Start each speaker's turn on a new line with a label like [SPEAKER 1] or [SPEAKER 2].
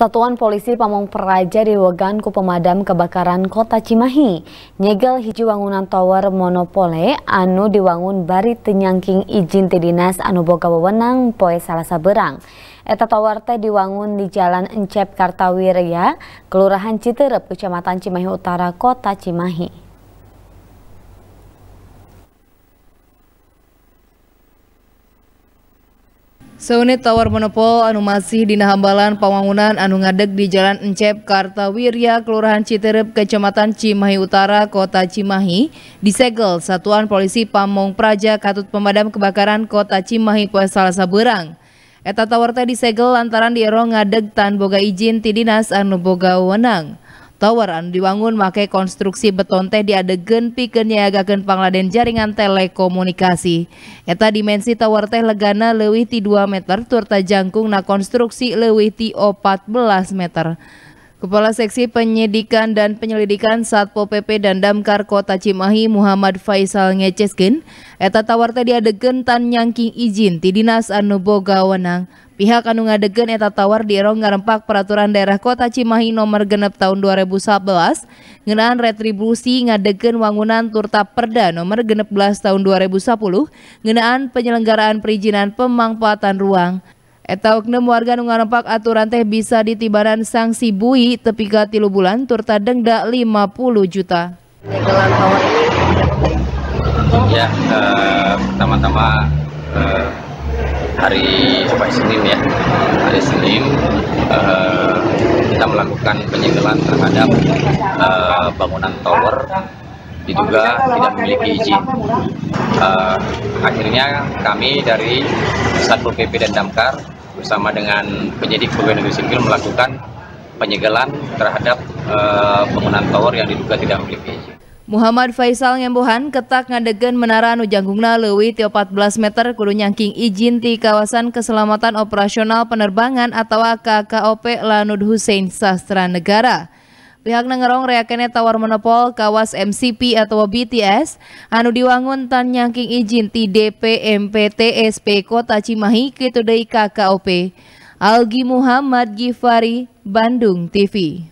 [SPEAKER 1] Satuan Polisi Pamung Praja di Weganku pemadam kebakaran kota Cimahi. Nyegel hiji wangunan tower monopole anu diwangun bari tenyangking izin ti dinas anu boga wewenang poe salah berang. Eta tower teh diwangun di Jalan Encep Kartawirya, Kelurahan Citerep, Kecamatan Cimahi Utara, Kota Cimahi.
[SPEAKER 2] Seunit Tower Monopol anu masih dina hambalan pembangunan anu ngadeg di Jalan Encep Kartawirya Kelurahan Citerep Kecamatan Cimahi Utara Kota Cimahi disegel Satuan Polisi Pamong Praja Katut Pemadam Kebakaran Kota Cimahi poe Salasa Berang. Eta tower teh disegel lantaran di ero ngadeg tan boga izin ti dinas anu boga wenang. Tower anu dibangun make konstruksi beton teh diadegan pikeun nyiagakeun pangladen jaringan telekomunikasi. Eta dimensi tower teh legana leuwih ti 2 meter turta jangkung na konstruksi leuwih ti 14 meter. Kepala Seksi Penyidikan dan Penyelidikan Satpo PP dan Damkar Kota Cimahi Muhammad Faisal Ngeceskin, eta tawar tadi adegen tan nyangking izin di dinas anu boga wenang. Pihak anu ngadegen eta tawar di erong ngarempak peraturan daerah Kota Cimahi nomor genep tahun 2011 ngenaan retribusi ngadegen wangunan turta perda nomor genep belas tahun 2010 ngenaan penyelenggaraan perizinan pemangpatan ruang. Eta oknum warga nu ngarampak aturan teh bisa ditibaran sanksi bui tepi ka tilu bulan turta denda 50 juta.
[SPEAKER 3] Ya, eh, pertama-tama eh, hari apa Senin ya, hari Senin eh, kita melakukan penyegelan terhadap eh, bangunan tower diduga tidak memiliki izin. Uh, akhirnya kami dari Satpol PP dan Damkar bersama dengan penyidik pegawai negeri sipil melakukan penyegelan terhadap e, penggunaan tower yang diduga tidak memiliki izin.
[SPEAKER 2] Muhammad Faisal Ngembohan ketak ngadegen menara Nujanggungna lewi leuwih 14 meter kudu nyangking izin di kawasan keselamatan operasional penerbangan atau KKOP Lanud Hussein Sastra Negara. Lihak nangerong reakene tawar monopol kawas MCP atau BTS anu diwangun tan nyangking izin ti DPMPT SP Kota Cimahi ke KKOP. Algi Muhammad Gifari, Bandung TV.